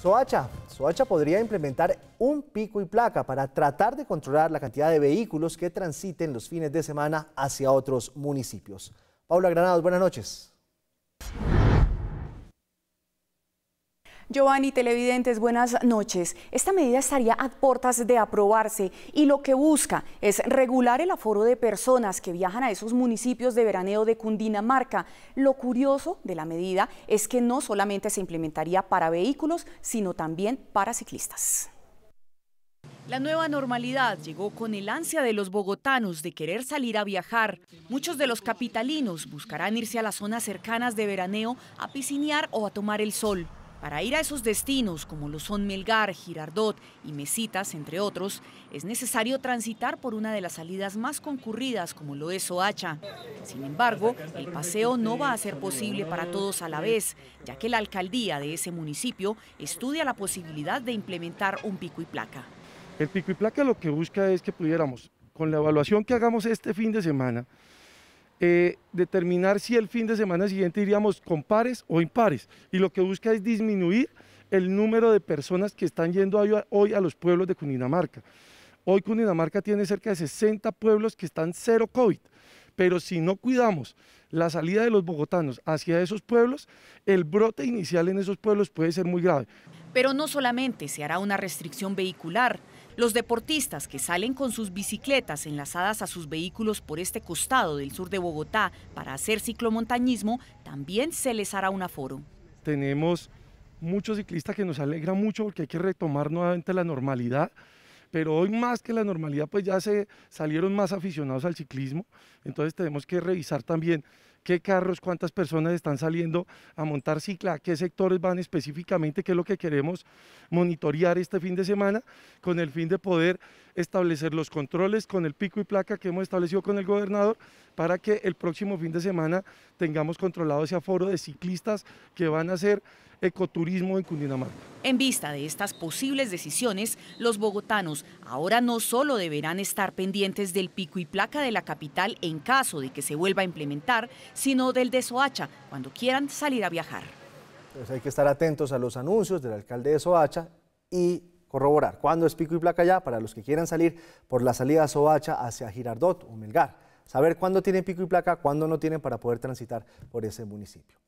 Soacha. Soacha podría implementar un pico y placa para tratar de controlar la cantidad de vehículos que transiten los fines de semana hacia otros municipios. Paula Granados, buenas noches. Giovanni Televidentes, buenas noches. Esta medida estaría a puertas de aprobarse y lo que busca es regular el aforo de personas que viajan a esos municipios de veraneo de Cundinamarca. Lo curioso de la medida es que no solamente se implementaría para vehículos, sino también para ciclistas. La nueva normalidad llegó con el ansia de los bogotanos de querer salir a viajar. Muchos de los capitalinos buscarán irse a las zonas cercanas de veraneo a piscinear o a tomar el sol. Para ir a esos destinos, como lo son Melgar, Girardot y Mesitas, entre otros, es necesario transitar por una de las salidas más concurridas, como lo es Soacha. Sin embargo, el paseo no va a ser posible para todos a la vez, ya que la alcaldía de ese municipio estudia la posibilidad de implementar un pico y placa. El pico y placa lo que busca es que pudiéramos, con la evaluación que hagamos este fin de semana, eh, determinar si el fin de semana siguiente iríamos con pares o impares. Y lo que busca es disminuir el número de personas que están yendo hoy a los pueblos de Cundinamarca. Hoy Cundinamarca tiene cerca de 60 pueblos que están cero COVID, pero si no cuidamos la salida de los bogotanos hacia esos pueblos, el brote inicial en esos pueblos puede ser muy grave. Pero no solamente se hará una restricción vehicular, los deportistas que salen con sus bicicletas enlazadas a sus vehículos por este costado del sur de Bogotá para hacer ciclomontañismo, también se les hará un aforo. Tenemos muchos ciclistas que nos alegra mucho porque hay que retomar nuevamente la normalidad pero hoy más que la normalidad pues ya se salieron más aficionados al ciclismo, entonces tenemos que revisar también qué carros, cuántas personas están saliendo a montar cicla, a qué sectores van específicamente, qué es lo que queremos monitorear este fin de semana, con el fin de poder establecer los controles con el pico y placa que hemos establecido con el gobernador para que el próximo fin de semana tengamos controlado ese aforo de ciclistas que van a hacer ecoturismo en Cundinamarca. En vista de estas posibles decisiones, los bogotanos ahora no solo deberán estar pendientes del pico y placa de la capital en caso de que se vuelva a implementar, sino del de Soacha cuando quieran salir a viajar. hay que estar atentos a los anuncios del alcalde de Soacha y corroborar cuándo es pico y placa ya para los que quieran salir por la salida Soacha hacia Girardot o Melgar. Saber cuándo tienen pico y placa, cuándo no tienen para poder transitar por ese municipio.